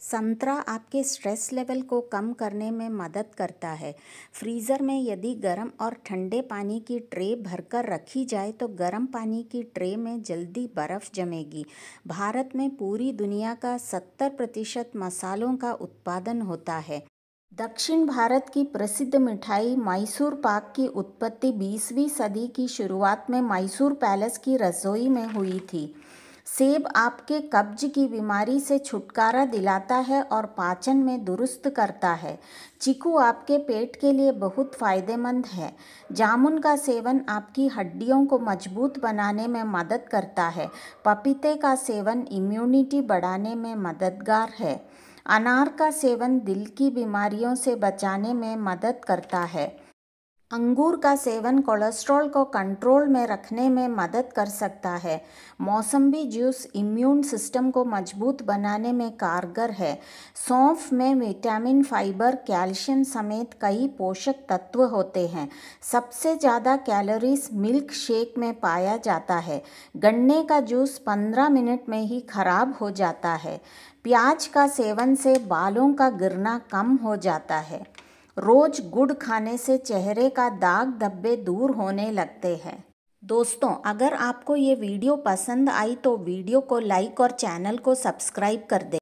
संतरा आपके stress level को कम करने में मदद करता है फ्रीज़र में यदि गर्म और ठंडे पानी की ट्रे भरकर रखी जाए तो गर्म पानी की ट्रे में जल्दी बर्फ़ जमेगी भारत में पूरी दुनिया का 70 प्रतिशत मसालों का उत्पादन होता है दक्षिण भारत की प्रसिद्ध मिठाई मैसूर पाक की उत्पत्ति 20वीं सदी की शुरुआत में मैसूर पैलेस की रसोई में हुई थी सेब आपके कब्ज की बीमारी से छुटकारा दिलाता है और पाचन में दुरुस्त करता है चीकू आपके पेट के लिए बहुत फ़ायदेमंद है जामुन का सेवन आपकी हड्डियों को मजबूत बनाने में मदद करता है पपीते का सेवन इम्यूनिटी बढ़ाने में मददगार है अनार का सेवन दिल की बीमारियों से बचाने में मदद करता है अंगूर का सेवन कोलेस्ट्रॉल को कंट्रोल में रखने में मदद कर सकता है मौसम्बी जूस इम्यून सिस्टम को मजबूत बनाने में कारगर है सौंफ में विटामिन फाइबर कैल्शियम समेत कई पोषक तत्व होते हैं सबसे ज़्यादा कैलोरीज मिल्क शेक में पाया जाता है गन्ने का जूस 15 मिनट में ही खराब हो जाता है प्याज का सेवन से बालों का गिरना कम हो जाता है रोज गुड़ खाने से चेहरे का दाग धब्बे दूर होने लगते हैं दोस्तों अगर आपको ये वीडियो पसंद आई तो वीडियो को लाइक और चैनल को सब्सक्राइब कर दें